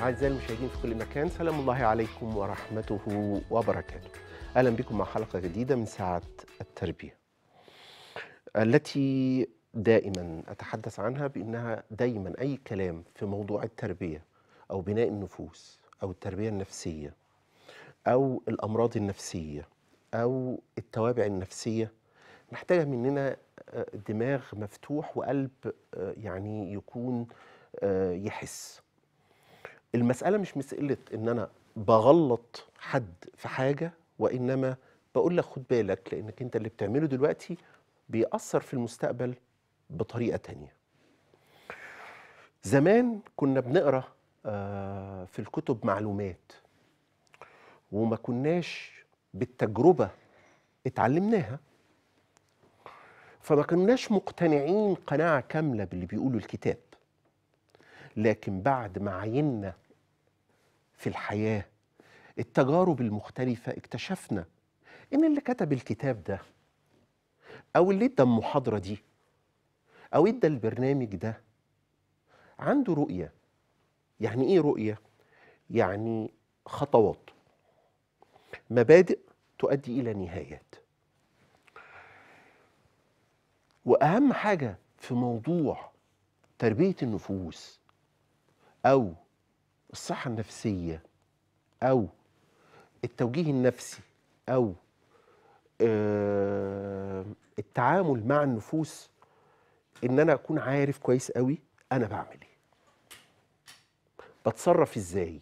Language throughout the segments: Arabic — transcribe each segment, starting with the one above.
أعزائي المشاهدين في كل مكان سلام الله عليكم ورحمته وبركاته أهلا بكم مع حلقة جديدة من ساعة التربية التي دائما أتحدث عنها بأنها دايما أي كلام في موضوع التربية أو بناء النفوس أو التربية النفسية أو الأمراض النفسية أو التوابع النفسية محتاجة مننا آه، دماغ مفتوح وقلب آه، يعني يكون آه، يحس المساله مش مساله ان انا بغلط حد في حاجه وانما بقول لك خد بالك لانك انت اللي بتعمله دلوقتي بيأثر في المستقبل بطريقه تانية زمان كنا بنقرا آه، في الكتب معلومات وما كناش بالتجربه اتعلمناها فما كناش مقتنعين قناعه كامله باللي بيقوله الكتاب لكن بعد ما عينا في الحياه التجارب المختلفه اكتشفنا ان اللي كتب الكتاب ده او اللي ادى المحاضره دي او ادى البرنامج ده عنده رؤيه يعني ايه رؤيه يعني خطوات مبادئ تؤدي الى نهايات واهم حاجه في موضوع تربيه النفوس او الصحة النفسية أو التوجيه النفسي أو آه، التعامل مع النفوس إن أنا أكون عارف كويس قوي أنا بعمل إيه بتصرف إزاي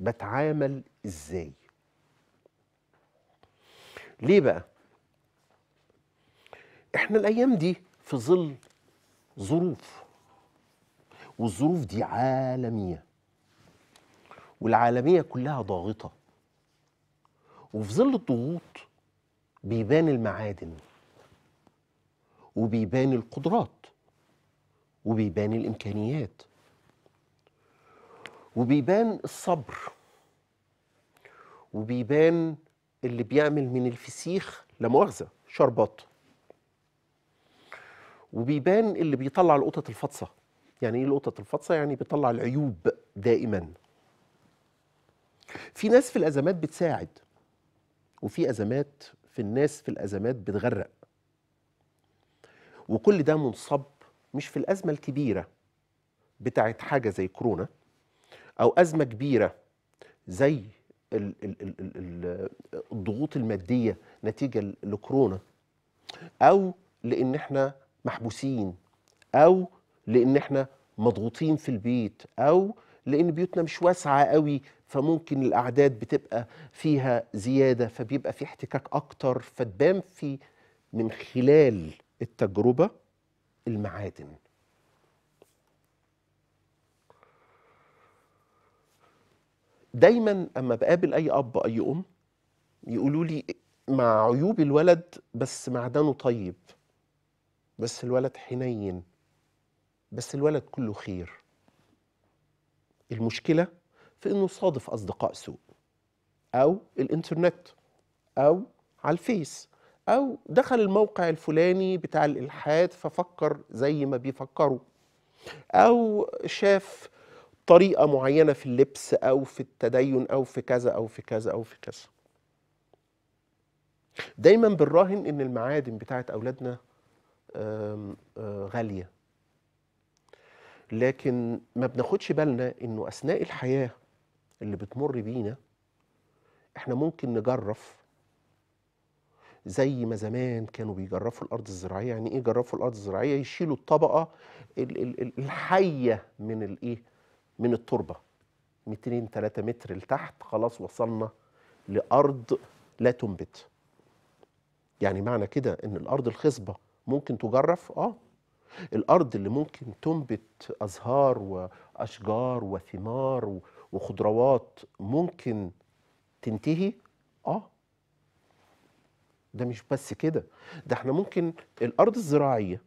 بتعامل إزاي ليه بقى إحنا الأيام دي في ظل ظروف والظروف دي عالمية والعالمية كلها ضاغطة وفي ظل الضغوط بيبان المعادن وبيبان القدرات وبيبان الإمكانيات وبيبان الصبر وبيبان اللي بيعمل من الفسيخ لمؤاخذة شربات وبيبان اللي بيطلع القطط الفطسة يعني ايه لقطه الفاطسه يعني بتطلع العيوب دائما في ناس في الازمات بتساعد وفي ازمات في الناس في الازمات بتغرق وكل ده منصب مش في الازمه الكبيره بتاعت حاجه زي كورونا او ازمه كبيره زي الضغوط الماديه نتيجه لكورونا او لان احنا محبوسين او لان احنا مضغوطين في البيت او لان بيوتنا مش واسعه قوي فممكن الاعداد بتبقى فيها زياده فبيبقى في احتكاك اكتر فتبان في من خلال التجربه المعادن دايما اما بقابل اي اب اي ام يقولوا لي مع عيوب الولد بس معدنه طيب بس الولد حنين بس الولد كله خير المشكلة في إنه صادف أصدقاء سوء أو الإنترنت أو على الفيس أو دخل الموقع الفلاني بتاع الإلحاد ففكر زي ما بيفكروا أو شاف طريقة معينة في اللبس أو في التدين أو في كذا أو في كذا أو في كذا دايما بنراهن إن المعادن بتاعت أولادنا آه، غالية لكن ما بناخدش بالنا انه اثناء الحياه اللي بتمر بينا احنا ممكن نجرف زي ما زمان كانوا بيجرفوا الارض الزراعيه يعني ايه جرفوا الارض الزراعيه يشيلوا الطبقه الحيه من الايه من التربه 200 3 متر لتحت خلاص وصلنا لارض لا تنبت يعني معنى كده ان الارض الخصبه ممكن تجرف اه الأرض اللي ممكن تنبت أزهار وأشجار وثمار وخضروات ممكن تنتهي آه ده مش بس كده ده احنا ممكن الأرض الزراعية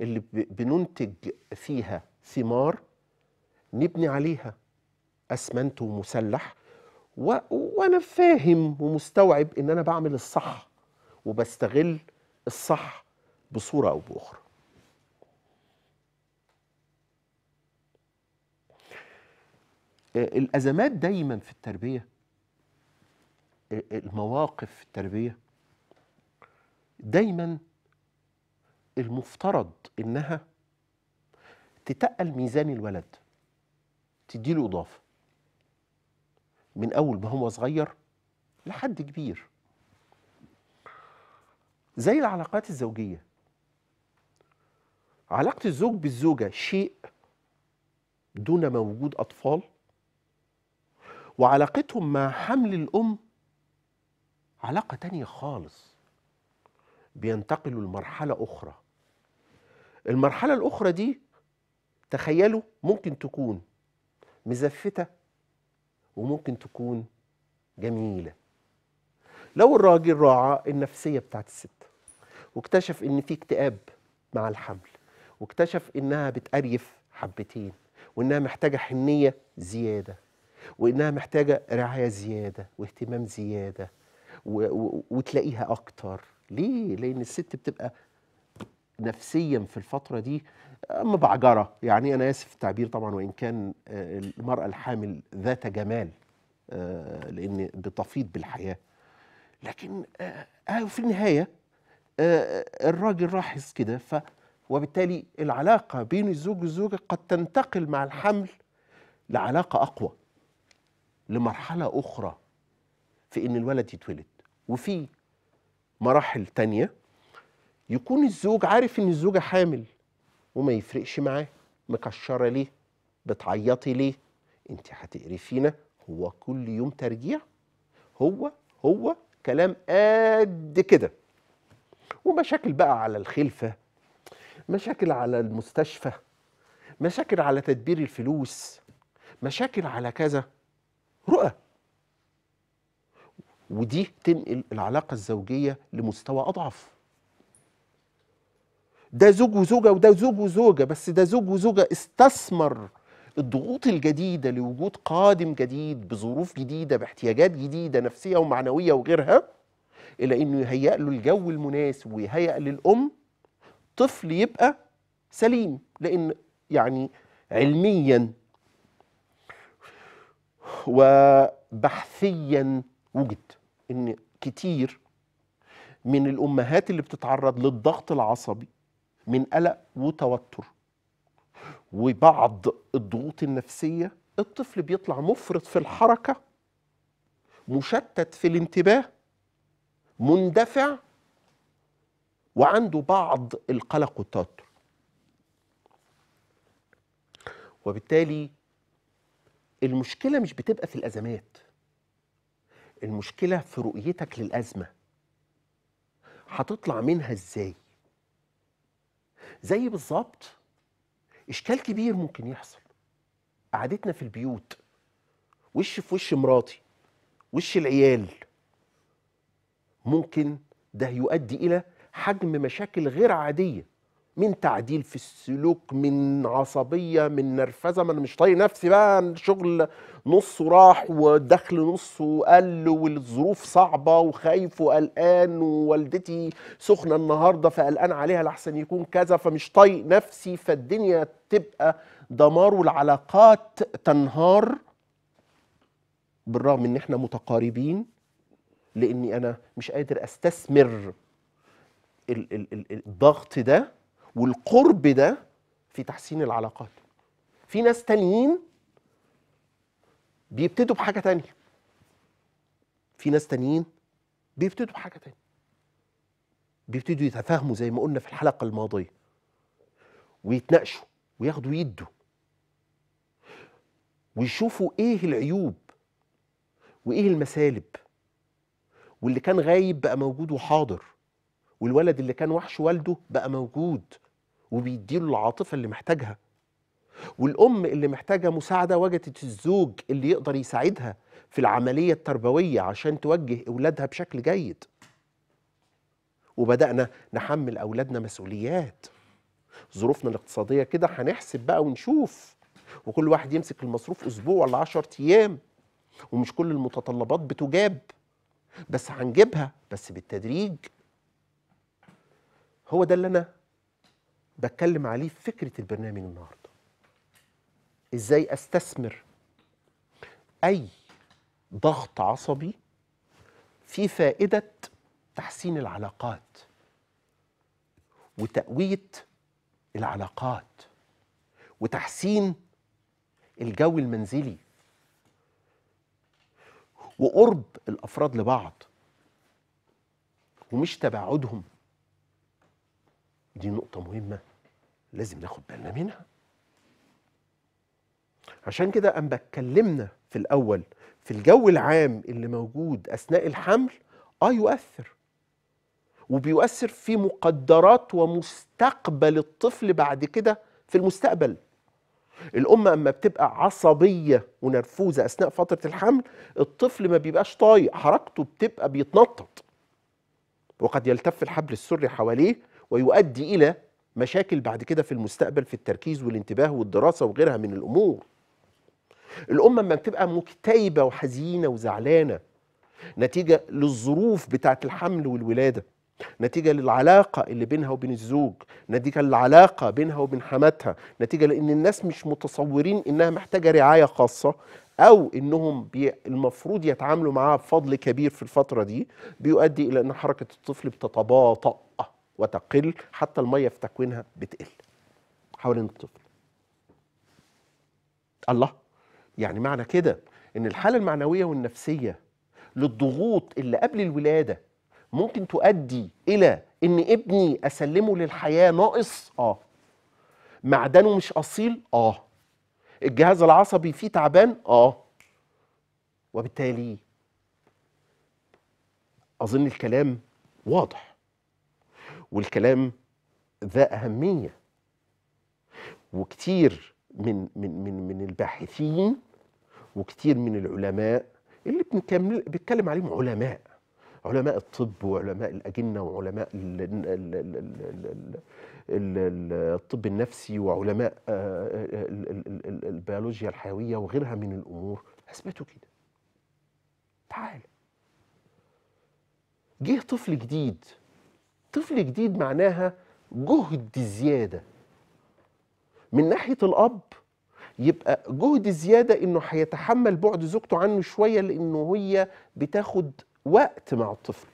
اللي بننتج فيها ثمار نبني عليها أسمنت ومسلح و... وأنا فاهم ومستوعب إن أنا بعمل الصح وبستغل الصح بصورة أو بأخرى آه، الازمات دايما في التربيه آه، المواقف في التربيه دايما المفترض انها تتقل ميزان الولد تديله اضافه من اول ما هو صغير لحد كبير زي العلاقات الزوجيه علاقه الزوج بالزوجه شيء دون موجود اطفال وعلاقتهم مع حمل الأم علاقة تانية خالص بينتقلوا لمرحلة أخرى المرحلة الأخرى دي تخيلوا ممكن تكون مزفتة وممكن تكون جميلة لو الراجل راعى النفسية بتاعت الست واكتشف إن في اكتئاب مع الحمل واكتشف إنها بتقريف حبتين وإنها محتاجة حنية زيادة وانها محتاجه رعايه زياده واهتمام زياده و... و... وتلاقيها اكتر ليه لان الست بتبقى نفسيا في الفتره دي مبعجره يعني انا اسف في التعبير طبعا وان كان آه، المراه الحامل ذات جمال آه، لان بتفيض بالحياه لكن آه، في النهايه الراجل راحص كده ف وبالتالي العلاقه بين الزوج والزوجه قد تنتقل مع الحمل لعلاقه اقوى لمرحلة أخرى في إن الولد يتولد وفي مراحل تانية يكون الزوج عارف إن الزوجة حامل وما يفرقش معاه مكشرة ليه بتعيطي ليه أنت هتقرفينا هو كل يوم ترجيع هو هو كلام قد كده ومشاكل بقى على الخلفة مشاكل على المستشفى مشاكل على تدبير الفلوس مشاكل على كذا رؤى ودي تنقل العلاقة الزوجية لمستوى أضعف ده زوج وزوجة وده زوج وزوجة بس ده زوج وزوجة استثمر الضغوط الجديدة لوجود قادم جديد بظروف جديدة باحتياجات جديدة نفسية ومعنوية وغيرها إلى أنه يهيأ له الجو المناسب ويهيأ للأم طفل يبقى سليم لأن يعني علميا وبحثيا وجد ان كتير من الامهات اللي بتتعرض للضغط العصبي من قلق وتوتر وبعض الضغوط النفسيه الطفل بيطلع مفرط في الحركه مشتت في الانتباه مندفع وعنده بعض القلق والتوتر وبالتالي المشكله مش بتبقى في الازمات المشكله في رؤيتك للازمه هتطلع منها ازاي زي بالظبط اشكال كبير ممكن يحصل قعدتنا في البيوت وش في وش مراتي وش العيال ممكن ده يؤدي الى حجم مشاكل غير عاديه من تعديل في السلوك من عصبية من نرفزة ما أنا مش طايق نفسي بقى الشغل نصه راح ودخل نصه قل والظروف صعبة وخايف وقلقان ووالدتي سخنة النهاردة فقلقان عليها لحسن يكون كذا فمش طايق نفسي فالدنيا تبقى دمار والعلاقات تنهار بالرغم ان احنا متقاربين لاني انا مش قادر استثمر الضغط ده والقرب ده في تحسين العلاقات في ناس تانيين بيبتدوا بحاجه تانية في ناس تانيين بيبتدوا بحاجه تانية بيبتدوا يتفاهموا زي ما قلنا في الحلقه الماضيه ويتناقشوا وياخدوا يدوا ويشوفوا ايه العيوب وايه المسالب واللي كان غايب بقى موجود وحاضر والولد اللي كان وحش والده بقى موجود وبيديله العاطفه اللي محتاجها والام اللي محتاجه مساعده وجدت الزوج اللي يقدر يساعدها في العمليه التربويه عشان توجه اولادها بشكل جيد وبدانا نحمل اولادنا مسؤوليات ظروفنا الاقتصاديه كده هنحسب بقى ونشوف وكل واحد يمسك المصروف اسبوع ولا 10 ايام ومش كل المتطلبات بتجاب بس هنجيبها بس بالتدريج هو ده اللي انا بتكلم عليه في فكره البرنامج النهارده ازاي استثمر اي ضغط عصبي في فائده تحسين العلاقات وتقويه العلاقات وتحسين الجو المنزلي وقرب الافراد لبعض ومش تباعدهم دي نقطه مهمه لازم ناخد بالنا منها عشان كده أما اتكلمنا في الأول في الجو العام اللي موجود أثناء الحمل آه يؤثر وبيؤثر في مقدرات ومستقبل الطفل بعد كده في المستقبل الأم أما بتبقى عصبية ونرفوزة أثناء فترة الحمل الطفل ما بيبقاش طايق حركته بتبقى بيتنطط وقد يلتف الحبل السري حواليه ويؤدي إلى مشاكل بعد كده في المستقبل في التركيز والانتباه والدراسة وغيرها من الأمور الأمة لما بتبقى مكتئبة وحزينة وزعلانة نتيجة للظروف بتاعة الحمل والولادة نتيجة للعلاقة اللي بينها وبين الزوج نتيجة للعلاقة بينها وبين حماتها نتيجة لأن الناس مش متصورين إنها محتاجة رعاية خاصة أو إنهم بي المفروض يتعاملوا معاها بفضل كبير في الفترة دي بيؤدي إلى أن حركة الطفل بتتباطأ وتقل حتى الميه في تكوينها بتقل حوالين الطفل الله يعني معنى كده ان الحاله المعنويه والنفسيه للضغوط اللي قبل الولاده ممكن تؤدي الى ان ابني اسلمه للحياه ناقص اه معدنه مش اصيل اه الجهاز العصبي فيه تعبان اه وبالتالي اظن الكلام واضح والكلام ذا أهمية وكتير من من من من الباحثين وكتير من العلماء اللي بيتكلم عليهم علماء علماء الطب وعلماء الأجنة وعلماء الطب النفسي وعلماء آه، آه، البيولوجيا الحيوية وغيرها من الأمور أثبتوا كده تعال جه طفل جديد طفل جديد معناها جهد زياده من ناحيه الاب يبقى جهد زياده انه هيتحمل بعد زوجته عنه شويه لانه هي بتاخد وقت مع الطفل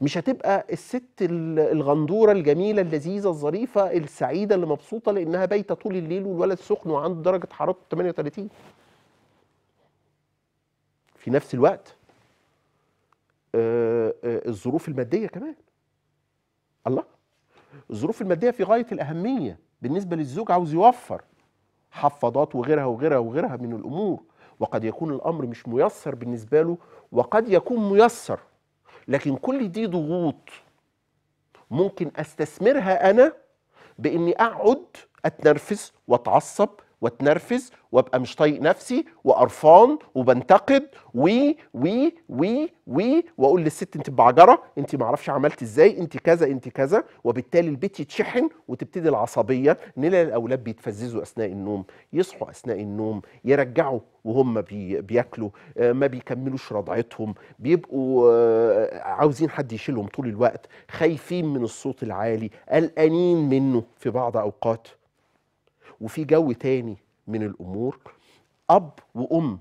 مش هتبقى الست الغندوره الجميله اللذيذه الظريفه السعيده اللي مبسوطه لانها بايته طول الليل والولد سخن وعنده درجه حرارته 38 في نفس الوقت آه، آه، الظروف الماديه كمان الله الظروف الماديه في غايه الاهميه بالنسبه للزوج عاوز يوفر حفاضات وغيرها وغيرها وغيرها من الامور وقد يكون الامر مش ميسر بالنسبه له وقد يكون ميسر لكن كل دي ضغوط ممكن استثمرها انا باني اقعد اتنرفز واتعصب واتنرفز وابقى مش طايق نفسي وقرفان وبنتقد وي وي وي وي واقول للست انت بعجره انت ما اعرفش عملت ازاي انت كذا انت كذا وبالتالي البيت يتشحن وتبتدي العصبيه نلاقي الاولاد بيتفززوا اثناء النوم يصحوا اثناء النوم يرجعوا وهم بي بياكلوا آه، ما بيكملوش رضعتهم بيبقوا آه، عاوزين حد يشيلهم طول الوقت خايفين من الصوت العالي قلقانين منه في بعض اوقات وفي جو تاني من الامور اب وام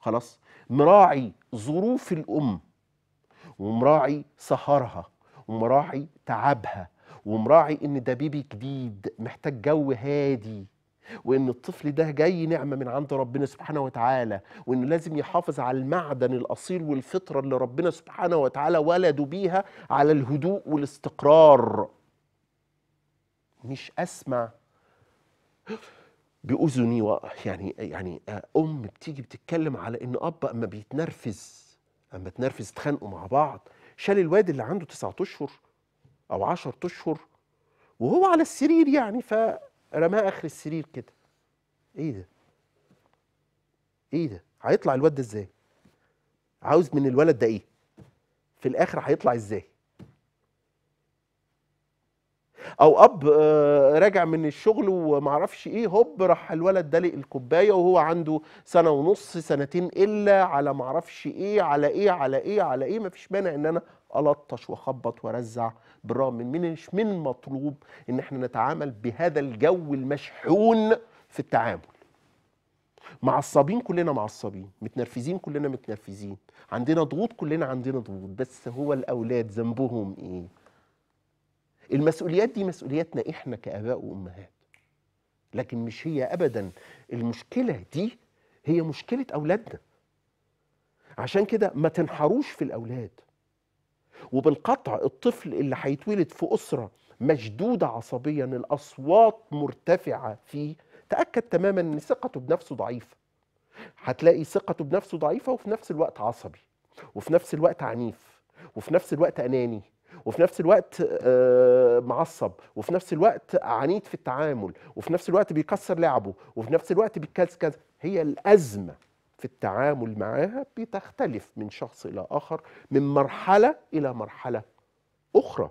خلاص مراعي ظروف الام ومراعي سهرها ومراعي تعبها ومراعي ان ده بيبي جديد محتاج جو هادي وان الطفل ده جاي نعمه من عند ربنا سبحانه وتعالى وانه لازم يحافظ على المعدن الاصيل والفطره اللي ربنا سبحانه وتعالى ولده بيها على الهدوء والاستقرار مش اسمع باذني يعني يعني آه، ام بتيجي بتتكلم على ان اب اما بيتنرفز اما اتنرفز اتخانقوا مع بعض شال الواد اللي عنده تسعة اشهر او 10 اشهر وهو على السرير يعني فرماه اخر السرير كده ايه ده ايه ده هيطلع الواد ده ازاي عاوز من الولد ده ايه في الاخر هيطلع ازاي او اب آه، راجع من الشغل ومعرفش ايه هوب راح الولد دلق الكوبايه وهو عنده سنه ونص سنتين الا على معرفش ايه على ايه على ايه على ايه مفيش مانع ان انا الطش واخبط وارزع بالرغم من مش من مطلوب ان احنا نتعامل بهذا الجو المشحون في التعامل معصبين كلنا معصبين متنرفزين كلنا متنرفزين عندنا ضغوط كلنا عندنا ضغوط بس هو الاولاد ذنبهم ايه المسؤوليات دي مسؤولياتنا احنا كاباء وامهات لكن مش هي ابدا المشكله دي هي مشكله اولادنا عشان كده ما تنحروش في الاولاد وبالقطع الطفل اللي هيتولد في اسره مشدوده عصبيا الاصوات مرتفعه فيه تاكد تماما ان ثقته بنفسه ضعيفه هتلاقي ثقته بنفسه ضعيفه وفي نفس الوقت عصبي وفي نفس الوقت عنيف وفي نفس الوقت اناني وفي نفس الوقت آه، معصب وفي نفس الوقت عنيد في التعامل وفي نفس الوقت بيكسر لعبه وفي نفس الوقت بيتكاز كذا هي الازمه في التعامل معاها بتختلف من شخص الى اخر من مرحله الى مرحله اخرى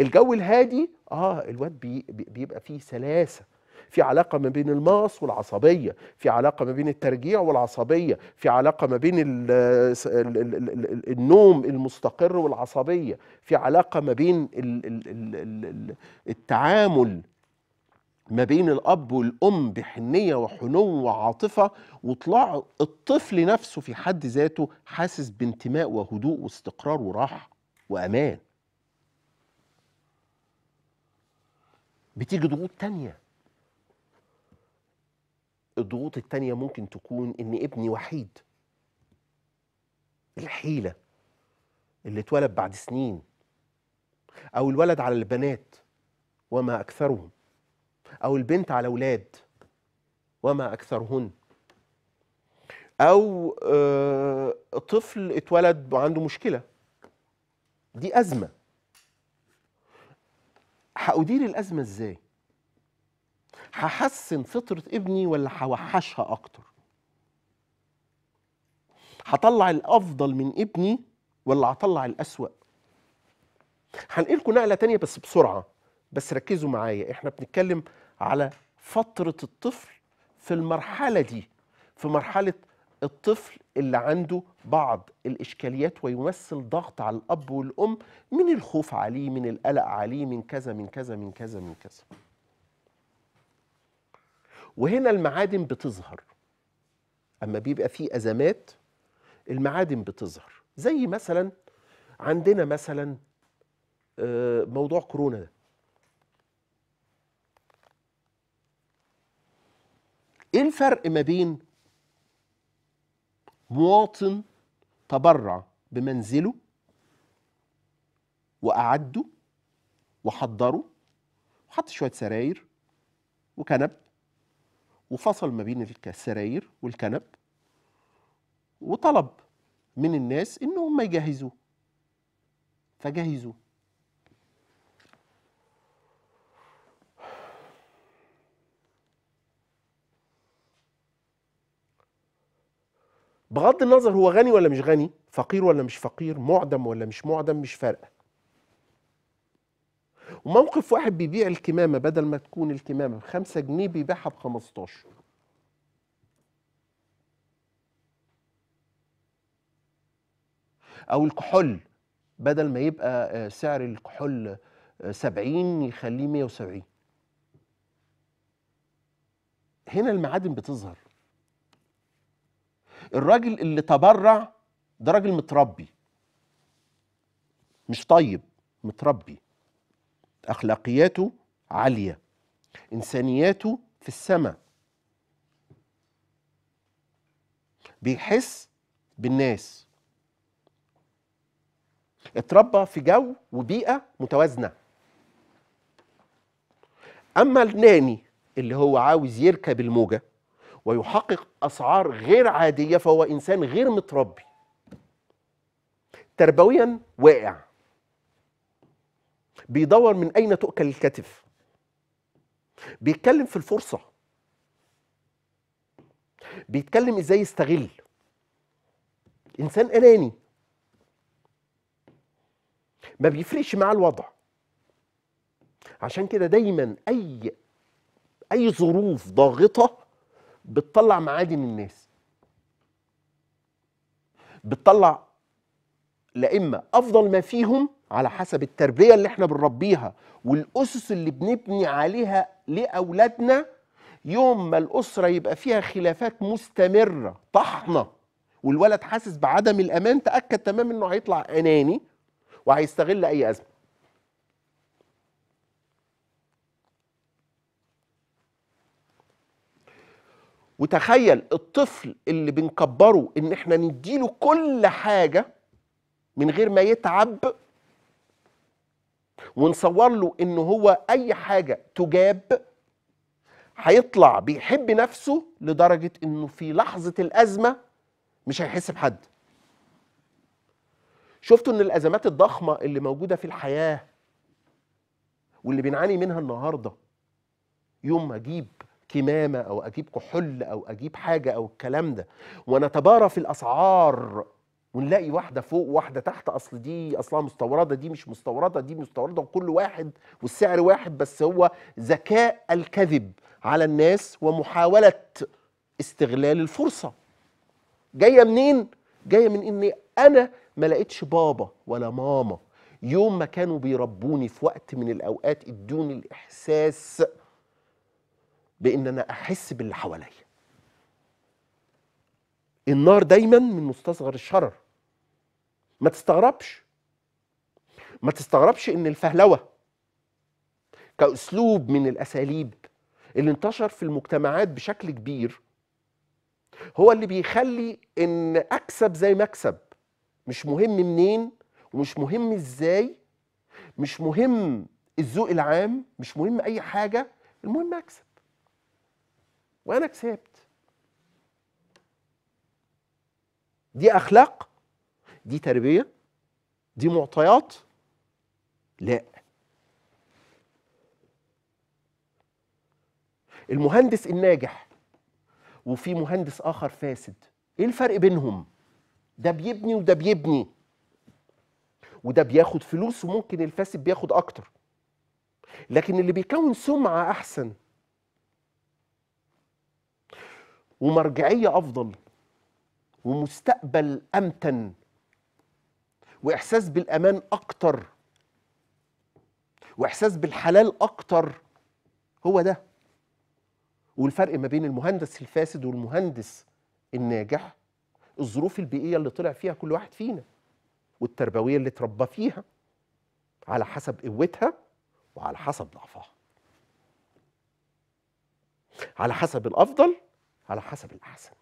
الجو الهادي اه الواد بي بيبقى فيه سلاسه في علاقة ما بين الماس والعصبية في علاقة ما بين الترجيع والعصبية في علاقة ما بين الـ الـ الـ النوم المستقر والعصبية في علاقة ما بين التعامل ما بين الأب والأم بحنية وحنو وعاطفة وطلع الطفل نفسه في حد ذاته حاسس بانتماء وهدوء واستقرار وراحة وأمان بتيجي ضغوط تانية الضغوط التانية ممكن تكون إن ابني وحيد الحيلة اللي اتولد بعد سنين أو الولد على البنات وما أكثرهم أو البنت على أولاد وما أكثرهن أو آه، طفل اتولد وعنده مشكلة دي أزمة هأدير الأزمة إزاي؟ هحسن فطرة ابني ولا هوحشها أكتر هطلع الأفضل من ابني ولا هطلع الأسوأ هنقلكم نقلة تانية بس بسرعة بس ركزوا معايا احنا بنتكلم على فترة الطفل في المرحلة دي في مرحلة الطفل اللي عنده بعض الإشكاليات ويمثل ضغط على الأب والأم من الخوف عليه من القلق عليه من كذا من كذا من كذا من كذا وهنا المعادن بتظهر اما بيبقى في ازمات المعادن بتظهر زي مثلا عندنا مثلا آه، موضوع كورونا ده ايه الفرق ما بين مواطن تبرع بمنزله واعده وحضره وحط شويه سراير وكنب وفصل ما بين السراير والكنب وطلب من الناس انهم هم يجهزوه فجهزوه بغض النظر هو غني ولا مش غني فقير ولا مش فقير معدم ولا مش معدم مش فارقه وموقف واحد بيبيع الكمامة بدل ما تكون الكمامة بخمسة جنيه بيبيعها بخمستاشر أو الكحول بدل ما يبقى آه، سعر الكحول آه، سبعين يخليه مية وسبعين هنا المعادن بتظهر الراجل اللي تبرع ده راجل متربي مش طيب متربي أخلاقياته عالية إنسانياته في السماء بيحس بالناس اتربى في جو وبيئة متوازنة أما الناني اللي هو عاوز يركب الموجة ويحقق أسعار غير عادية فهو إنسان غير متربي تربويا واقع بيدور من أين تؤكل الكتف بيتكلم في الفرصة بيتكلم إزاي يستغل إنسان أناني ما بيفرقش معاه الوضع عشان كده دايما أي أي ظروف ضاغطة بتطلع معادن الناس بتطلع لا إما أفضل ما فيهم على حسب التربيه اللي احنا بنربيها والاسس اللي بنبني عليها لاولادنا يوم ما الاسره يبقى فيها خلافات مستمره طحنه والولد حاسس بعدم الامان تاكد تمام انه هيطلع اناني وهيستغل اي ازمه وتخيل الطفل اللي بنكبره ان احنا نديله كل حاجه من غير ما يتعب ونصور له ان هو اي حاجه تجاب هيطلع بيحب نفسه لدرجه انه في لحظه الازمه مش هيحس بحد شفتوا ان الازمات الضخمه اللي موجوده في الحياه واللي بنعاني منها النهارده يوم ما اجيب كمامه او اجيب كحول او اجيب حاجه او الكلام ده ونتبارى في الاسعار ونلاقي واحده فوق واحده تحت اصل دي اصلها مستورده دي مش مستورده دي مستورده وكل واحد والسعر واحد بس هو ذكاء الكذب على الناس ومحاوله استغلال الفرصه جايه منين جايه من اني انا ما لقيتش بابا ولا ماما يوم ما كانوا بيربوني في وقت من الاوقات ادوني الاحساس بان انا احس باللي حواليا النار دايما من مستصغر الشرر ما تستغربش ما تستغربش ان الفهلوه كاسلوب من الاساليب اللي انتشر في المجتمعات بشكل كبير هو اللي بيخلي ان اكسب زي ما اكسب مش مهم منين ومش مهم ازاي مش مهم الذوق العام مش مهم اي حاجه المهم اكسب وانا كسبت دي اخلاق دي تربيه دي معطيات لا المهندس الناجح وفي مهندس اخر فاسد ايه الفرق بينهم ده بيبني وده بيبني وده بياخد فلوس وممكن الفاسد بياخد اكتر لكن اللي بيكون سمعه احسن ومرجعيه افضل ومستقبل امتن واحساس بالامان اكتر واحساس بالحلال اكتر هو ده والفرق ما بين المهندس الفاسد والمهندس الناجح الظروف البيئيه اللي طلع فيها كل واحد فينا والتربويه اللي اتربى فيها على حسب قوتها وعلى حسب ضعفها على حسب الافضل على حسب الاحسن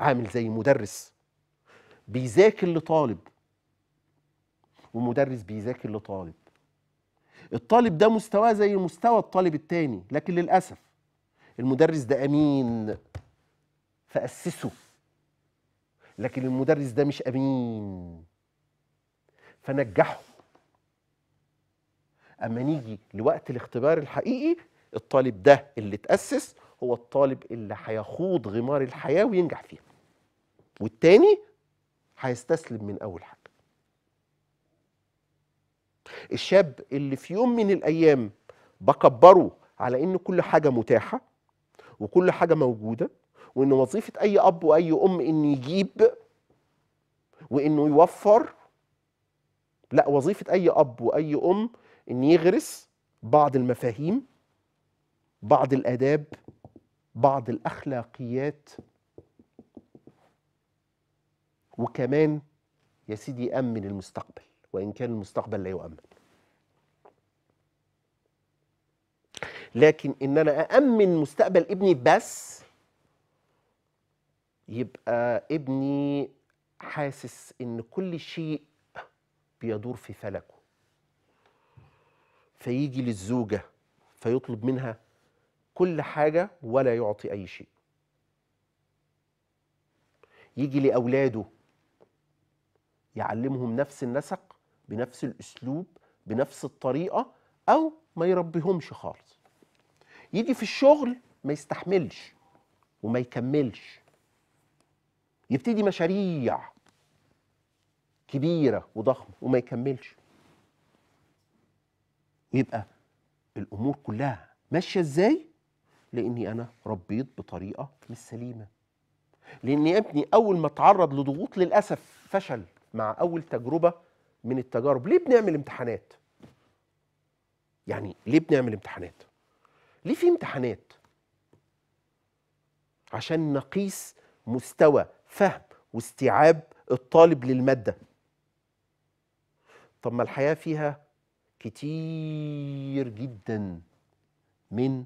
عامل زي مدرس بيذاكر لطالب ومدرس بيذاكر لطالب الطالب ده مستواه زي مستوى الطالب التاني لكن للأسف المدرس ده أمين فأسسه لكن المدرس ده مش أمين فنجحه أما نيجي لوقت الاختبار الحقيقي الطالب ده اللي تأسس هو الطالب اللي هيخوض غمار الحياة وينجح فيها والتاني هيستسلم من اول حاجه الشاب اللي في يوم من الايام بكبره على ان كل حاجه متاحه وكل حاجه موجوده وان وظيفه اي اب واي ام ان يجيب وانه يوفر لا وظيفه اي اب واي ام ان يغرس بعض المفاهيم بعض الاداب بعض الاخلاقيات وكمان يا سيدي أمن المستقبل وإن كان المستقبل لا يؤمن لكن إن أنا أأمن مستقبل ابني بس يبقى ابني حاسس إن كل شيء بيدور في فلكه فيجي للزوجة فيطلب منها كل حاجة ولا يعطي أي شيء يجي لأولاده يعلمهم نفس النسق بنفس الاسلوب بنفس الطريقه او ما يربيهمش خالص يجي في الشغل ما يستحملش وما يكملش يبتدي مشاريع كبيره وضخمه وما يكملش ويبقى الامور كلها ماشيه ازاي لاني انا ربيت بطريقه مش سليمه لان يا ابني اول ما اتعرض لضغوط للاسف فشل مع اول تجربه من التجارب ليه بنعمل امتحانات يعني ليه بنعمل امتحانات ليه في امتحانات عشان نقيس مستوى فهم واستيعاب الطالب للماده طب ما الحياه فيها كتير جدا من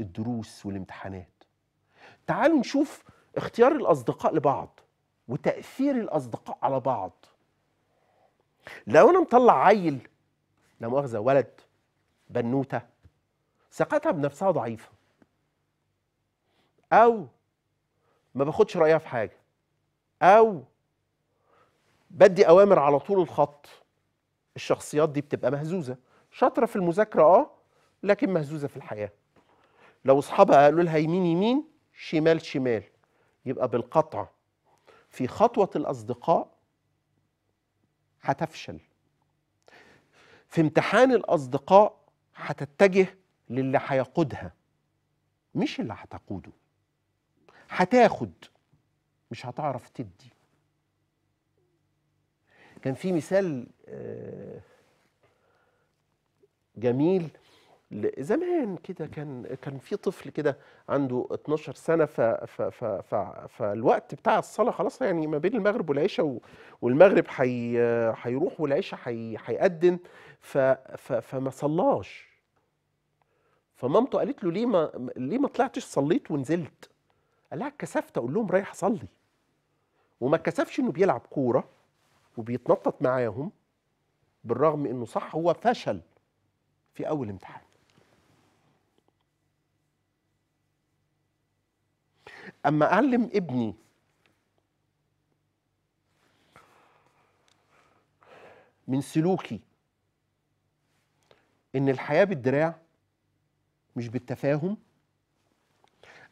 الدروس والامتحانات تعالوا نشوف اختيار الاصدقاء لبعض وتاثير الاصدقاء على بعض لو انا مطلع عيل لا مؤاخذه ولد بنوته ثقتها بنفسها ضعيفه او ما باخدش رايها في حاجه او بدي اوامر على طول الخط الشخصيات دي بتبقى مهزوزه شاطره في المذاكره اه لكن مهزوزه في الحياه لو اصحابها قالوا لها يمين يمين شمال شمال يبقى بالقطع في خطوة الأصدقاء هتفشل في امتحان الأصدقاء هتتجه للي هيقودها مش اللي هتقوده هتاخد مش هتعرف تدي كان في مثال آه، جميل زمان كده كان كان في طفل كده عنده 12 سنه ف ف ف ف فالوقت بتاع الصلاه خلاص يعني ما بين المغرب والعشاء والمغرب هيروح حي والعشاء هيأذن ف ف فما صلاش فمامته قالت له ليه ما ليه ما طلعتش صليت ونزلت؟ قال لها اتكسفت اقول لهم رايح اصلي وما اتكسفش انه بيلعب كوره وبيتنطط معاهم بالرغم انه صح هو فشل في اول امتحان اما اعلم ابني من سلوكي ان الحياه بالدراع مش بالتفاهم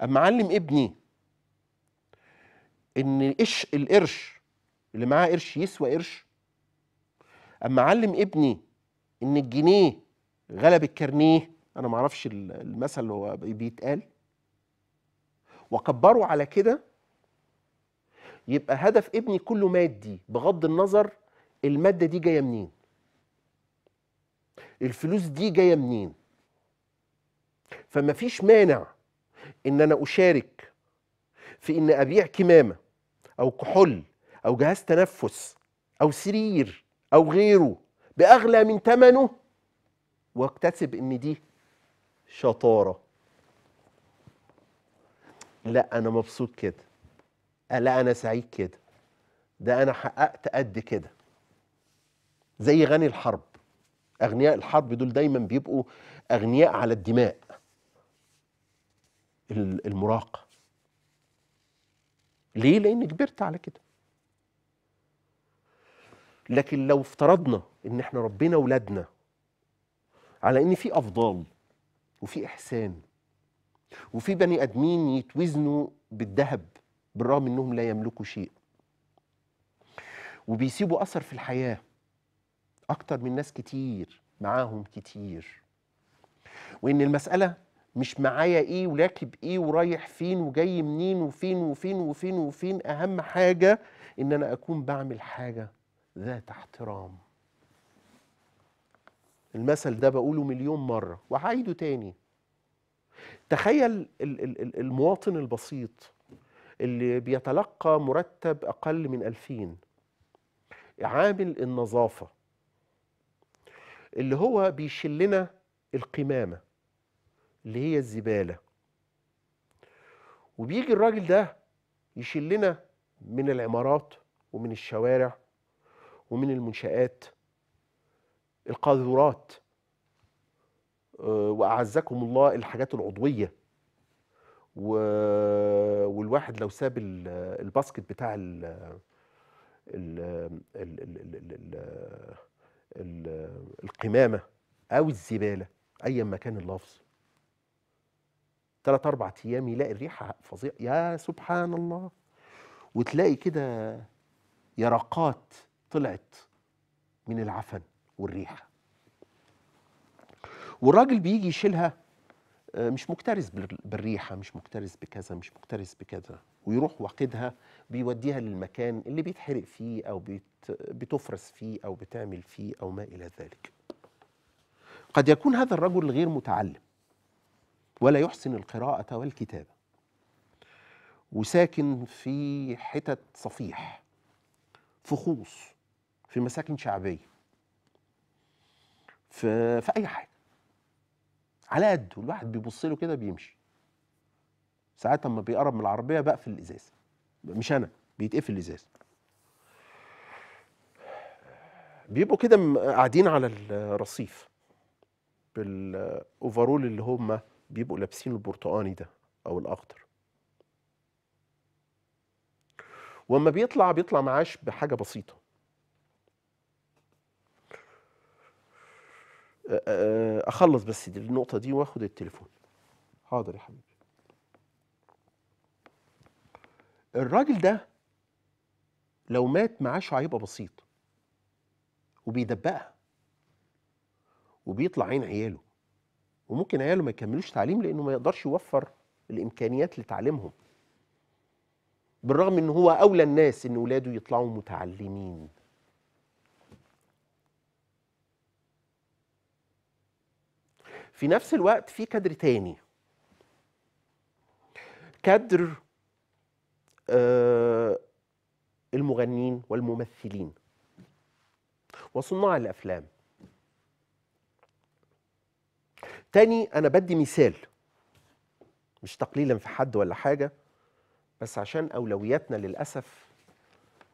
اما اعلم ابني ان إش القرش اللي معاه قرش يسوى قرش اما اعلم ابني ان الجنيه غلب الكارنيه انا معرفش المثل اللي هو بيتقال واكبره على كده يبقى هدف ابني كله مادي بغض النظر الماده دي جايه منين الفلوس دي جايه منين فما فيش مانع ان انا اشارك في ان ابيع كمامه او كحول او جهاز تنفس او سرير او غيره باغلى من ثمنه واكتسب ان دي شطاره لا انا مبسوط كده آه، لا انا سعيد كده ده انا حققت قد كده زي غني الحرب اغنياء الحرب دول دايما بيبقوا اغنياء على الدماء المراهقه ليه لان كبرت على كده لكن لو افترضنا ان احنا ربينا ولادنا على ان في افضال وفي احسان وفي بني ادمين يتوزنوا بالذهب بالرغم انهم لا يملكوا شيء وبيسيبوا اثر في الحياه اكتر من ناس كتير معاهم كتير وان المساله مش معايا ايه وراكب ايه ورايح فين وجاي منين وفين وفين وفين وفين اهم حاجه ان انا اكون بعمل حاجه ذات احترام المثل ده بقوله مليون مره وهعيده تاني تخيل المواطن البسيط اللي بيتلقى مرتب أقل من 2000 عامل النظافة اللي هو بيشلنا القمامة اللي هي الزبالة وبيجي الراجل ده يشلنا من العمارات ومن الشوارع ومن المنشآت القاذورات آه، واعزكم الله الحاجات العضويه و... والواحد لو ساب الباسكت بتاع ال ال ال ال ال القمامه او الزباله ايا ما كان اللفظ ثلاث اربع ايام يلاقي الريحه فظيعه يا سبحان الله وتلاقي كده يرقات طلعت من العفن والريحه والراجل بيجي يشيلها آه، مش مكترث بالريحه مش مكترث بكذا مش مكترث بكذا ويروح واخدها بيوديها للمكان اللي بيتحرق فيه او بيت بتفرس فيه او بتعمل فيه او ما الى ذلك قد يكون هذا الرجل غير متعلم ولا يحسن القراءه والكتابه وساكن في حتت صفيح فخوص في مساكن شعبيه في, في اي حاجه على قده الواحد بيبص له كده بيمشي ساعات اما بيقرب من العربيه بقفل الازاز مش انا بيتقفل الازاز بيبقوا كده قاعدين على الرصيف بالاوفرول اللي هم بيبقوا لابسينه البرتقاني ده او الاخضر واما بيطلع بيطلع معاش بحاجه بسيطه اخلص بس دي النقطه دي واخد التليفون حاضر يا حبيبي الراجل ده لو مات معاش هيبقى بسيط وبيدبقها وبيطلع عين عياله وممكن عياله ما يكملوش تعليم لانه ما يقدرش يوفر الامكانيات لتعليمهم بالرغم ان هو اولى الناس ان ولاده يطلعوا متعلمين في نفس الوقت في كادر تاني كادر آه المغنين والممثلين وصناع الافلام تاني انا بدي مثال مش تقليلا في حد ولا حاجه بس عشان اولوياتنا للاسف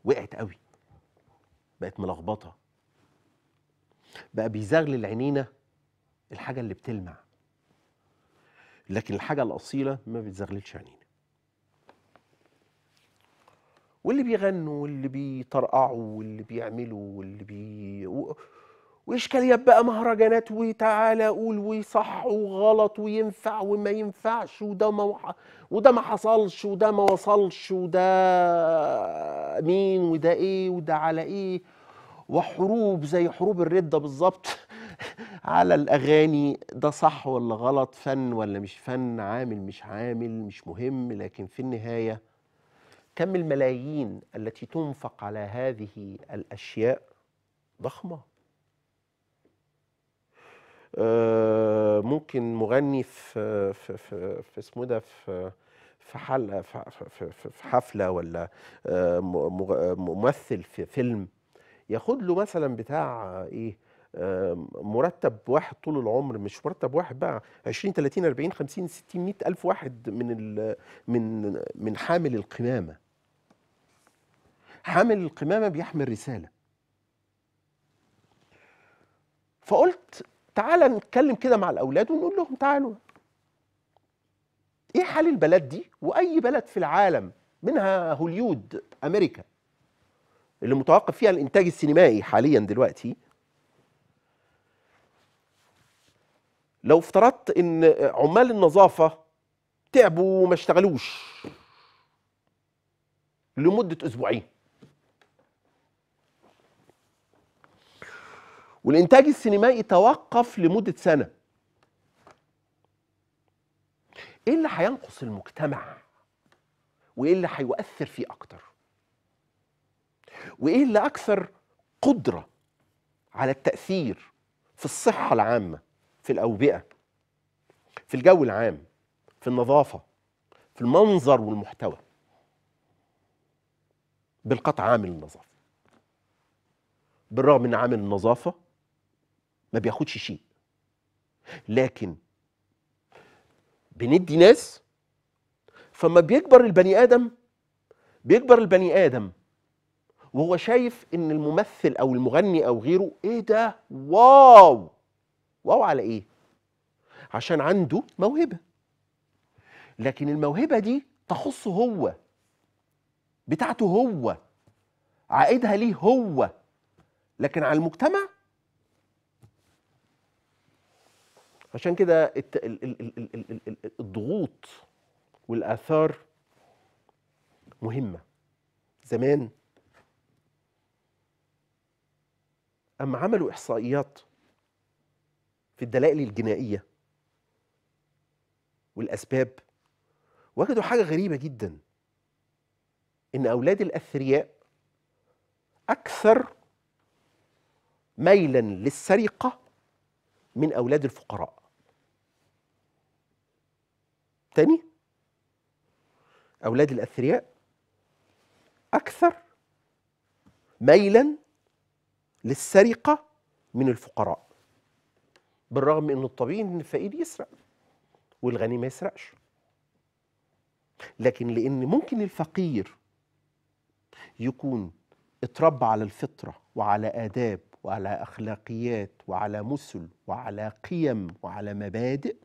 وقعت قوي بقت ملخبطه بقى بيزغلل عينينا الحاجه اللي بتلمع لكن الحاجه الاصيله ما بتزغللش عنينا واللي بيغنوا واللي بيطرقعوا واللي بيعملوا واللي بي و... واشكاليات بقى مهرجانات وتعالى قول وصح وغلط وينفع وما ينفعش وده ما وده ما حصلش وده ما وصلش وده مين وده ايه وده على ايه وحروب زي حروب الرده بالظبط على الاغاني ده صح ولا غلط فن ولا مش فن عامل مش عامل مش مهم لكن في النهايه كم الملايين التي تنفق على هذه الاشياء ضخمه آه، ممكن مغني في في في, في اسمه ده في في حلقه في حفله ولا آه، ممثل في فيلم ياخد له مثلا بتاع ايه مرتب واحد طول العمر مش مرتب واحد بقى 20 30 40 50 60 100 الف واحد من من من حامل القمامه حامل القمامه بيحمل رساله فقلت تعالى نتكلم كده مع الاولاد ونقول لهم تعالوا ايه حال البلد دي واي بلد في العالم منها هوليود امريكا اللي متوقف فيها الانتاج السينمائي حاليا دلوقتي لو افترضت ان عمال النظافه تعبوا وما اشتغلوش لمده اسبوعين والانتاج السينمائي توقف لمده سنه ايه اللي هينقص المجتمع وايه اللي هيؤثر فيه اكتر وايه اللي اكثر قدره على التاثير في الصحه العامه في الأوبئة في الجو العام في النظافة في المنظر والمحتوى بالقطع عامل النظافة بالرغم ان عامل النظافة ما بياخدش شيء لكن بندي ناس فما بيكبر البني آدم بيكبر البني آدم وهو شايف ان الممثل او المغني او غيره ايه ده واو واو على ايه عشان عنده موهبه لكن الموهبه دي تخصه هو بتاعته هو عائدها ليه هو لكن على المجتمع عشان كده الضغوط والآثار مهمة زمان أما عملوا إحصائيات في الدلائل الجنائية والأسباب وجدوا حاجة غريبة جدا إن أولاد الأثرياء أكثر ميلا للسرقة من أولاد الفقراء تاني أولاد الأثرياء أكثر ميلا للسرقة من الفقراء بالرغم انه الطبيعي ان الفقير يسرق والغني ما يسرقش لكن لان ممكن الفقير يكون اتربى على الفطره وعلى اداب وعلى اخلاقيات وعلى مثل وعلى قيم وعلى مبادئ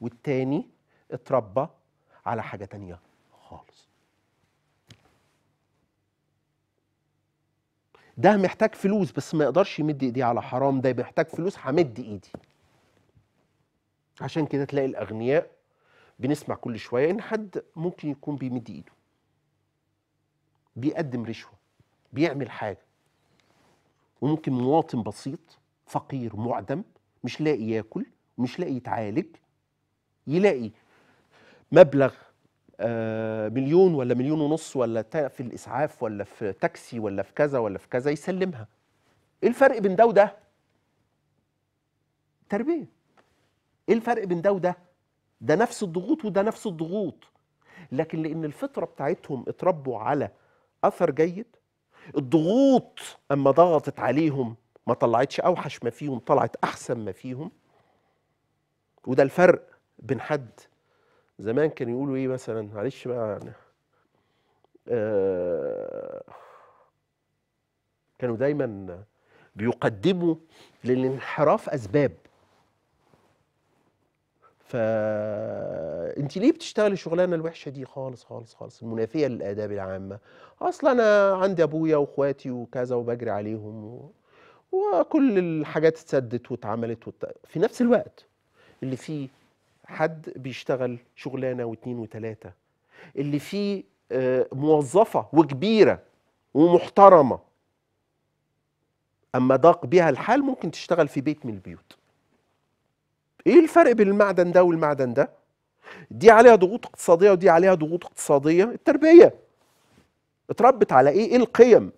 والتاني اتربى على حاجه تانيه خالص ده محتاج فلوس بس ما يقدرش يمد ايديه على حرام ده محتاج فلوس همد ايدي عشان كده تلاقي الاغنياء بنسمع كل شويه ان حد ممكن يكون بيمد ايده بيقدم رشوه بيعمل حاجه وممكن مواطن بسيط فقير معدم مش لاقي ياكل ومش لاقي يتعالج يلاقي مبلغ آه، مليون ولا مليون ونص ولا في الاسعاف ولا في تاكسي ولا في كذا ولا في كذا يسلمها ايه الفرق بين ده وده تربيه ايه الفرق بين ده وده ده نفس الضغوط وده نفس الضغوط لكن لان الفطره بتاعتهم اتربوا على اثر جيد الضغوط اما ضغطت عليهم ما طلعتش اوحش ما فيهم طلعت احسن ما فيهم وده الفرق بين حد زمان كانوا يقولوا ايه مثلا معلش بقى يعني آه كانوا دايما بيقدموا للانحراف اسباب فانت ليه بتشتغلي الشغلانه الوحشه دي خالص خالص خالص المنافيه للاداب العامه اصلا انا عندي ابويا واخواتي وكذا وبجري عليهم و... وكل الحاجات اتسدت واتعملت وت... في نفس الوقت اللي فيه حد بيشتغل شغلانه واثنين وثلاثه اللي فيه آه، موظفه وكبيره ومحترمه اما ضاق بها الحال ممكن تشتغل في بيت من البيوت ايه الفرق بين المعدن ده والمعدن ده دي عليها ضغوط اقتصاديه ودي عليها ضغوط اقتصاديه التربيه اتربت على ايه ايه القيم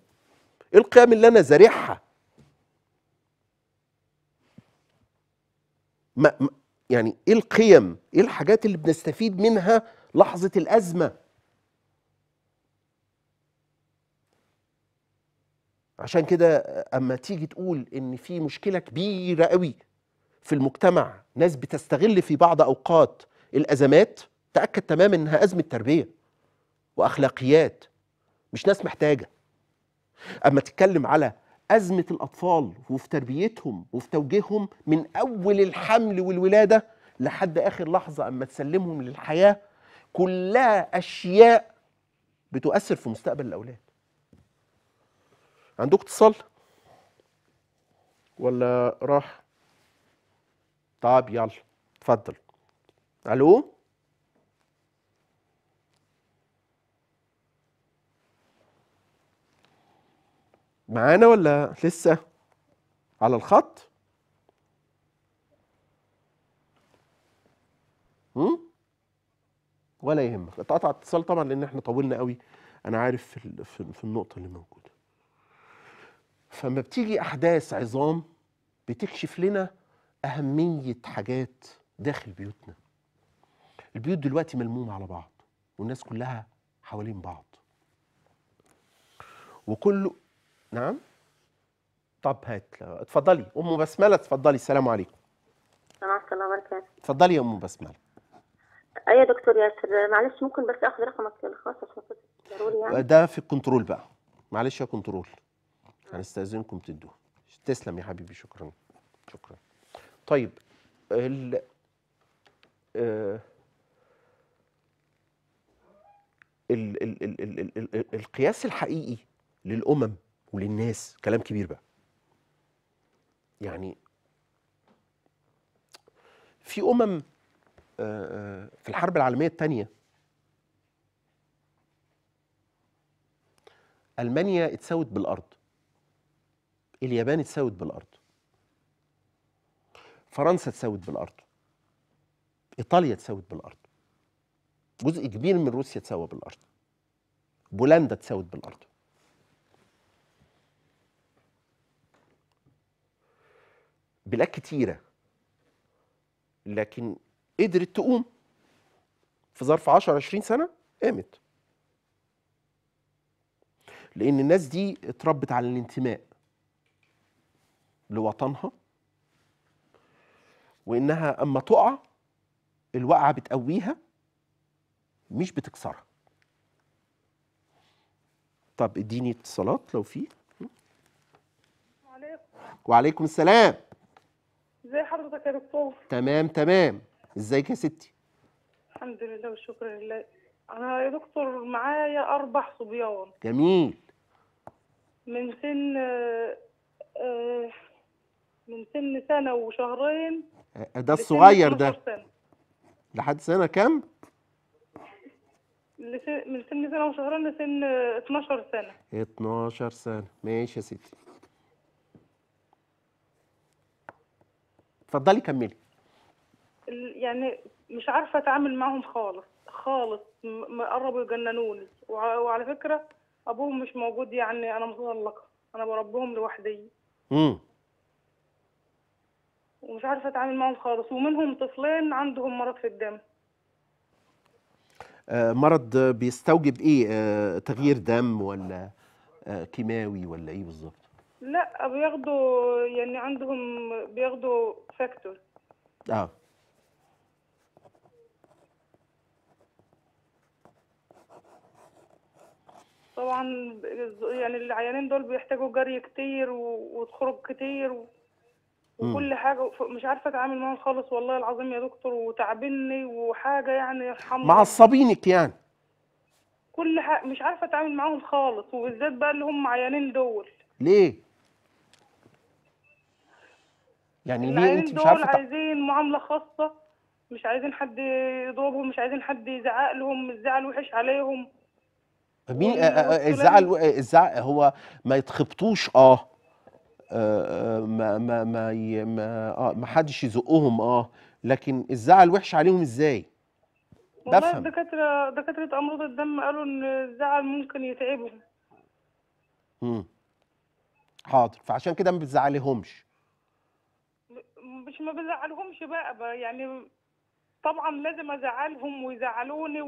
ايه القيم اللي انا زارعها ما يعني ايه القيم ايه الحاجات اللي بنستفيد منها لحظه الازمه عشان كده اما تيجي تقول ان في مشكله كبيره قوي في المجتمع ناس بتستغل في بعض اوقات الازمات تاكد تماما انها ازمه تربيه واخلاقيات مش ناس محتاجه اما تتكلم على أزمة الأطفال وفي تربيتهم وفي توجيههم من أول الحمل والولادة لحد آخر لحظة أما تسلمهم للحياة كلها أشياء بتؤثر في مستقبل الأولاد عندك اتصال ولا راح طب يلا اتفضل ألو معانا ولا لسه على الخط هم؟ ولا يهمك اتقطع اتصال طبعا لان احنا طولنا قوي انا عارف في, في النقطه اللي موجوده فما بتيجي احداث عظام بتكشف لنا اهميه حاجات داخل بيوتنا البيوت دلوقتي ملمومه على بعض والناس كلها حوالين بعض وكله نعم طب هات اتفضلي ام بسمله اتفضلي السلام عليكم السلام الله وبركاته اتفضلي يا ام بسمله ايوه يا دكتور ياسر معلش ممكن بس اخد رقمك الخاص عشان ضروري يعني ده في الكنترول بقى معلش يا كنترول هنستاذنكم تدوه تسلم يا حبيبي شكرا شكرا طيب ال آه، ال ال ال ال القياس الحقيقي للامم وللناس كلام كبير بقى يعني في امم آه، آه، في الحرب العالميه الثانيه المانيا اتساوت بالارض اليابان اتساوت بالارض فرنسا اتساوت بالارض ايطاليا اتساوت بالارض جزء كبير من روسيا اتساوى بالارض بولندا اتساوت بالارض بلاد كتيره لكن قدرت تقوم في ظرف 10 20 سنه قامت لان الناس دي اتربت على الانتماء لوطنها وانها اما تقع الوقعه بتقويها مش بتكسرها طب اديني اتصالات لو في وعليكم السلام ازي حضرتك يا دكتور تمام تمام ازيك يا ستي الحمد لله والشكر لله انا يا دكتور معايا اربع صبيان جميل من سن آه، من سن سنه وشهرين آه، ده الصغير ده لحد سنه كام من سن سنه وشهرين لسن 12 سنه 12 سنه ماشي يا ستي اتفضلي كملي يعني مش عارفه اتعامل معاهم خالص خالص قربوا يجننوني وعلى فكره ابوهم مش موجود يعني انا مطلقه انا بربهم لوحدي امم ومش عارفه اتعامل معاهم خالص ومنهم طفلين عندهم مرض في الدم آه، مرض بيستوجب ايه آه، تغيير دم ولا آه، كيماوي ولا ايه بالظبط لا بياخدوا يعني عندهم بياخدوا فاكتور اه طبعا يعني العيانين دول بيحتاجوا جري كتير وتخرج كتير و... وكل حاجه مش عارفه اتعامل معاهم خالص والله العظيم يا دكتور وتعبني وحاجه يعني يرحمك معصبينك يعني كل حاجه مش عارفه اتعامل معاهم خالص وبالذات بقى اللي هم عيانين دول ليه يعني ليه انت مش عارفه دول عايزين معامله خاصه مش عايزين حد يضربهم مش عايزين حد يزعق لهم الزعل وحش عليهم مين آه، آه، الزعل آه، الزعل هو ما يتخبطوش اه ما ما ما ما اه ما حدش يزقهم اه لكن الزعل وحش عليهم ازاي؟ بفهم دكاتره دكاتره امراض الدم قالوا ان الزعل ممكن يتعبهم امم حاضر فعشان كده ما بتزعليهمش مش ما بزعلهمش بقى يعني طبعا لازم ازعلهم ويزعلوني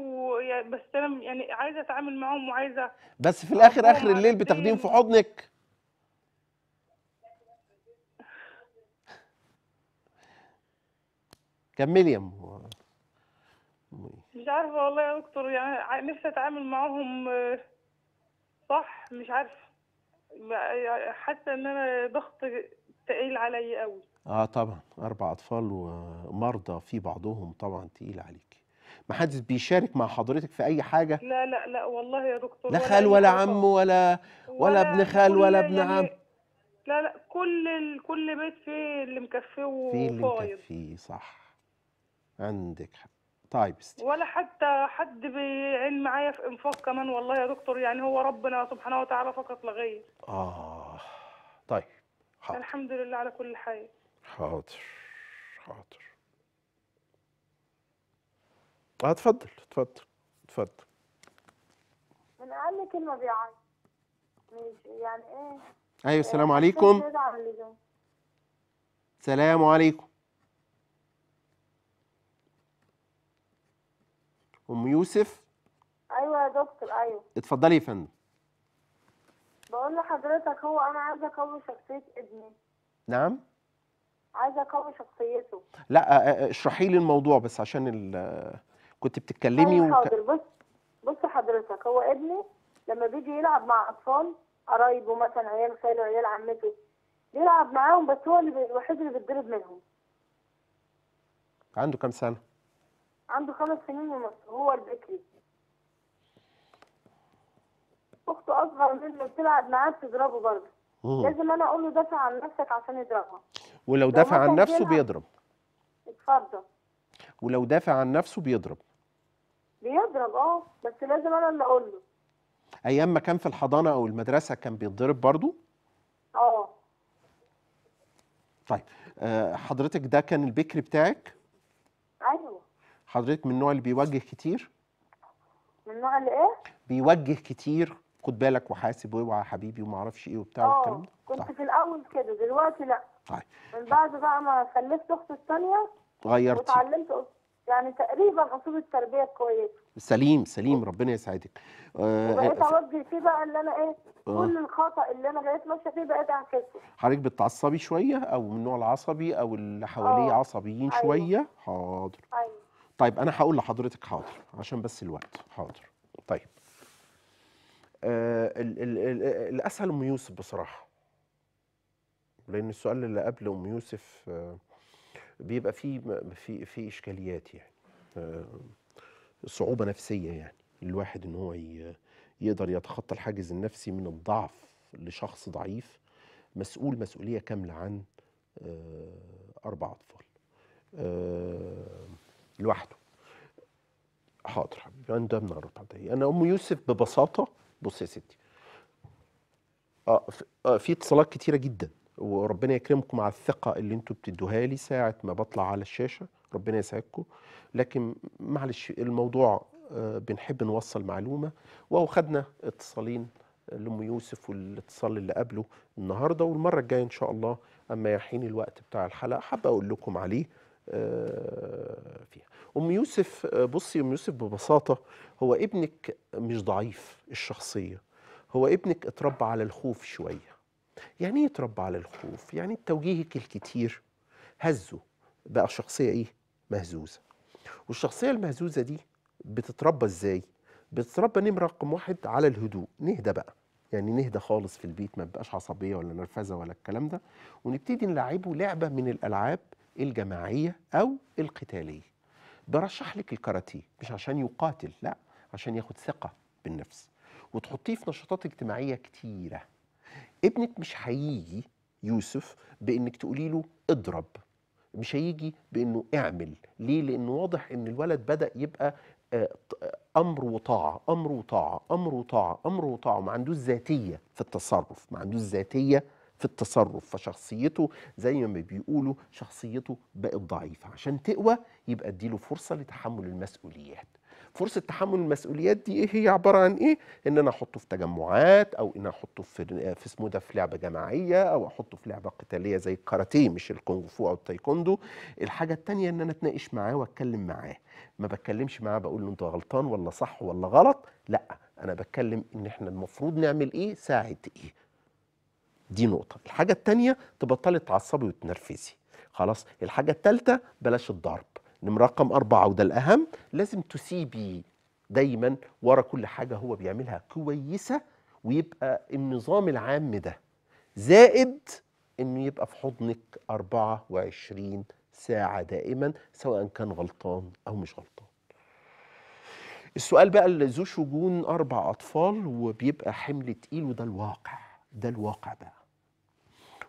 بس انا يعني عايزه اتعامل معاهم وعايزه بس في الاخر اخر الليل بتاخديهم في حضنك كملي يا ام مش عارفه والله يا دكتور يعني نفسي اتعامل معاهم صح مش عارفه حاسه ان انا ضغط تقيل عليا قوي اه طبعا اربع اطفال ومرضى في بعضهم طبعا تقيل عليك ما حدش بيشارك مع حضرتك في اي حاجه لا لا لا والله يا دكتور لا خال ولا عم ولا ولا ابن خال ولا ابن يعني عم لا لا كل كل بيت فيه اللي مكفيه وفايض فيه اللي مكفيه صح عندك حق طيب استي. ولا حتى حد بيعين معايا في انفاق كمان والله يا دكتور يعني هو ربنا سبحانه وتعالى فقط لا غير اه طيب حق. الحمد لله على كل حاجه حاضر حاضر اه اتفضل اتفضل اتفضل من اقل كلمه بيعيط يعني ايه ايوه إيه، السلام عليكم السلام عليكم ام يوسف ايوه يا دكتور ايوه اتفضلي يا فندم بقول لحضرتك هو انا عايزه اقوي شخصيه ابني نعم عايزه اقوي شخصيته لا آه، آه، اشرحي لي الموضوع بس عشان ال... كنت بتتكلمي طيب، وك... بص بص حضرتك هو ابني لما بيجي يلعب مع اطفال قرايبه مثلا عيال خاله عيال عمته بيلعب معاهم بس هو اللي الوحيد اللي بيتضرب منهم عنده كام سنه عنده خمس سنين ونص هو البكري اخته اصغر منه بتلعب معاه بتضربه برضه لازم انا اقول له دافع عن نفسك عشان يضربها ولو دافع عن نفسه بيضرب اتفضل ولو دافع عن نفسه بيضرب بيضرب اه بس لازم انا اللي اقول له ايام ما كان في الحضانه او المدرسه كان بيتضرب برضو اه طيب أه حضرتك ده كان البكري بتاعك ايوه حضرتك من النوع اللي بيوجه كتير من النوع اللي ايه بيوجه كتير خد بالك وحاسب واوعى حبيبي وما اعرفش ايه وبتاع آه، والكلام ده كنت طيب. في الاول كده دلوقتي لا طيب من بعد بقى ما خلفت اختي الثانيه غيرتي وتعلمت يعني تقريبا اصول التربيه كويسه سليم سليم ربنا يسعدك آه، بقيت آه، اوجه فيه بقى اللي انا ايه كل الخطا اللي انا بقيت ماشيه فيه بقيت اعكسه حضرتك بتعصبي شويه او من النوع العصبي او اللي حواليه عصبيين أيوه. شويه حاضر أيوه. طيب انا هقول لحضرتك حاضر عشان بس الوقت حاضر طيب آه، الاسهل ام يوسف بصراحه لان السؤال اللي قبل ام يوسف آه، بيبقى فيه في في اشكاليات يعني آه، صعوبه نفسيه يعني الواحد ان هو يقدر يتخطى الحاجز النفسي من الضعف لشخص ضعيف مسؤول مسؤوليه كامله عن اربع اطفال لوحده حاضر حبيبي اندمنا اربع دقايق انا ام يوسف ببساطه بص يا ستي آه،, اه في اتصالات كتيره جدا وربنا يكرمكم على الثقه اللي انتوا بتدوها لي ساعه ما بطلع على الشاشه ربنا يسعدكم لكن معلش الموضوع آه، بنحب نوصل معلومه واهو خدنا اتصالين لام يوسف والاتصال اللي قبله النهارده والمره الجايه ان شاء الله اما يحين الوقت بتاع الحلقه حابب اقول لكم عليه آه، فيها أم يوسف آه، بصي أم يوسف ببساطة هو ابنك مش ضعيف الشخصية هو ابنك اتربى على الخوف شوية يعني ايه اتربى على الخوف؟ يعني توجيهك الكتير هزه بقى شخصية ايه؟ مهزوزة والشخصية المهزوزة دي بتتربى ازاي؟ بتتربى نمرة رقم واحد على الهدوء نهدى بقى يعني نهدى خالص في البيت ما بقاش عصبية ولا نرفزة ولا الكلام ده ونبتدي نلعبه لعبة من الألعاب الجماعية أو القتالية برشح لك الكاراتيه مش عشان يقاتل لا عشان ياخد ثقة بالنفس وتحطيه في نشاطات اجتماعية كتيرة ابنك مش هيجي يوسف بانك تقولي له اضرب مش هيجي بانه اعمل ليه لانه واضح ان الولد بدا يبقى آه، امر وطاعه امر وطاعه امر وطاعه امر وطاعه ما عندوش ذاتيه في التصرف ما عندوش ذاتيه في التصرف فشخصيته زي ما بيقولوا شخصيته بقت ضعيفة عشان تقوى يبقى اديله فرصة لتحمل المسؤوليات فرصة تحمل المسؤوليات دي ايه هي عبارة عن ايه؟ ان انا احطه في تجمعات او ان احطه في في اسمه ده في لعبة جماعية او احطه في لعبة قتالية زي الكاراتيه مش الكونغ فو او التايكوندو، الحاجة التانية ان انا اتناقش معاه واتكلم معاه، ما بتكلمش معاه بقول له انت غلطان ولا صح ولا غلط، لا انا بتكلم ان احنا المفروض نعمل ايه ساعة ايه؟ دي نقطه الحاجه الثانيه تبطلي تعصبي وتنرفزي خلاص الحاجه الثالثه بلاش الضرب نمرة رقم أربعة وده الأهم لازم تسيبي دايما ورا كل حاجة هو بيعملها كويسة ويبقى النظام العام ده زائد انه يبقى في حضنك 24 ساعة دائما سواء كان غلطان او مش غلطان السؤال بقى اللي ذو شجون اربع اطفال وبيبقى حمل تقيل وده الواقع ده الواقع بقى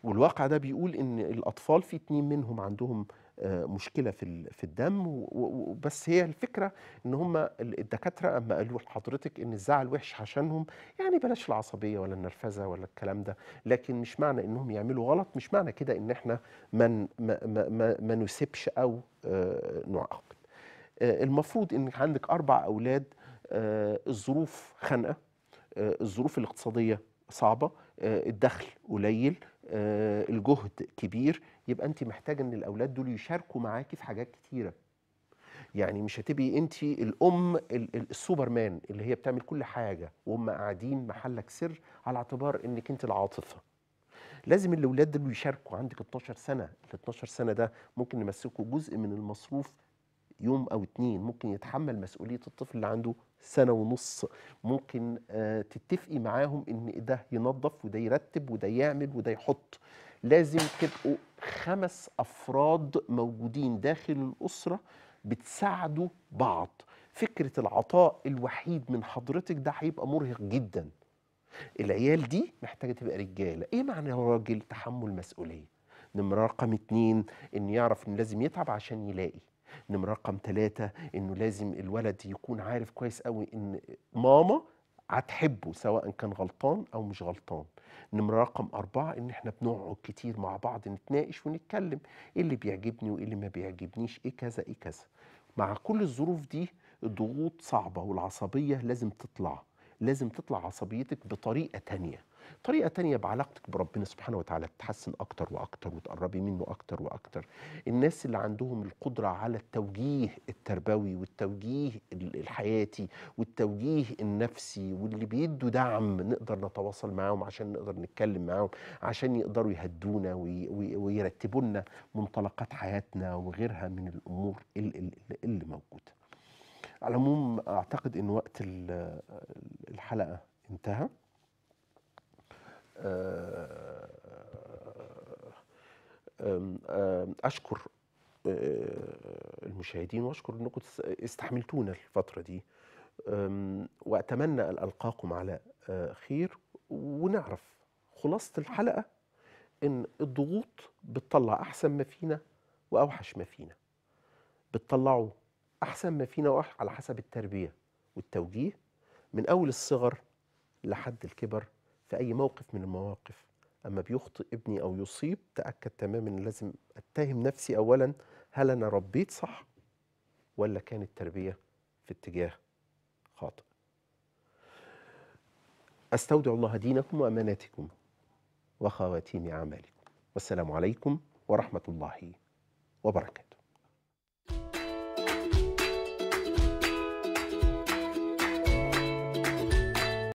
والواقع ده بيقول ان الاطفال في اتنين منهم عندهم آه، مشكله في في الدم وبس هي الفكره ان هم الدكاتره اما قالوا لحضرتك ان الزعل وحش عشانهم يعني بلاش العصبيه ولا النرفزه ولا الكلام ده لكن مش معنى انهم يعملوا غلط مش معنى كده ان احنا ما ما ما نسيبش او آه، نعاقب آه، المفروض ان عندك اربع اولاد الظروف خانقه الظروف الاقتصاديه صعبه آه، الدخل قليل آه، الجهد كبير يبقى انت محتاجه ان الاولاد دول يشاركوا معاكي في حاجات كتيره يعني مش هتبقي انت الام السوبرمان اللي هي بتعمل كل حاجه وهم قاعدين محلك سر على اعتبار انك انت العاطفه لازم الاولاد دول يشاركوا عندك 12 سنه ال 12 سنه ده ممكن نمسكوا جزء من المصروف يوم او اتنين ممكن يتحمل مسؤوليه الطفل اللي عنده سنة ونص ممكن آه، تتفقي معاهم ان ده ينظف وده يرتب وده يعمل وده يحط لازم تبقوا خمس أفراد موجودين داخل الأسرة بتساعدوا بعض فكرة العطاء الوحيد من حضرتك ده هيبقى مرهق جدا العيال دي محتاجة تبقى رجالة إيه معنى راجل تحمل مسؤولية نمرة رقم اتنين إن يعرف إن لازم يتعب عشان يلاقي نمرة رقم ثلاثة إنه لازم الولد يكون عارف كويس قوي إن ماما هتحبه سواء كان غلطان أو مش غلطان نمرة رقم أربعة إن إحنا بنقعد كتير مع بعض نتناقش ونتكلم إيه اللي بيعجبني وإيه اللي ما بيعجبنيش إيه كذا إيه كذا مع كل الظروف دي الضغوط صعبة والعصبية لازم تطلع لازم تطلع عصبيتك بطريقة تانية طريقة تانية بعلاقتك بربنا سبحانه وتعالى تتحسن أكتر وأكتر وتقربي منه أكتر وأكتر الناس اللي عندهم القدرة على التوجيه التربوي والتوجيه الحياتي والتوجيه النفسي واللي بيدوا دعم نقدر نتواصل معاهم عشان نقدر نتكلم معاهم عشان يقدروا يهدونا ويرتبوا لنا منطلقات حياتنا وغيرها من الأمور اللي, اللي موجودة على العموم أعتقد إن وقت الحلقة انتهى آه، آه، آه، اشكر المشاهدين واشكر انكم استحملتونا الفتره دي واتمنى ان القاكم على خير ونعرف خلاصه الحلقه ان الضغوط بتطلع احسن ما فينا واوحش ما فينا بتطلعوا احسن ما فينا على حسب التربيه والتوجيه من اول الصغر لحد الكبر في أي موقف من المواقف أما بيخطئ ابني أو يصيب تأكد تماما أن لازم أتهم نفسي أولا هل أنا ربيت صح ولا كانت تربية في اتجاه خاطئ أستودع الله دينكم وأماناتكم وخواتيم أعمالكم والسلام عليكم ورحمة الله وبركاته